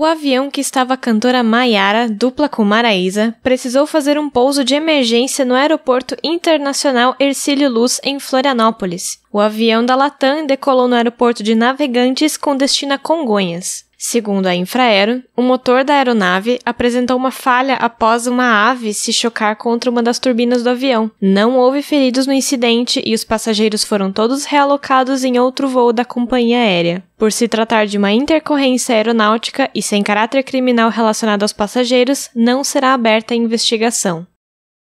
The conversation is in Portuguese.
O avião que estava a cantora Maiara, dupla com Maraísa, precisou fazer um pouso de emergência no Aeroporto Internacional Ercílio Luz, em Florianópolis. O avião da Latam decolou no aeroporto de Navegantes com destino a Congonhas. Segundo a Infraero, o motor da aeronave apresentou uma falha após uma ave se chocar contra uma das turbinas do avião. Não houve feridos no incidente e os passageiros foram todos realocados em outro voo da companhia aérea. Por se tratar de uma intercorrência aeronáutica e sem caráter criminal relacionado aos passageiros, não será aberta a investigação.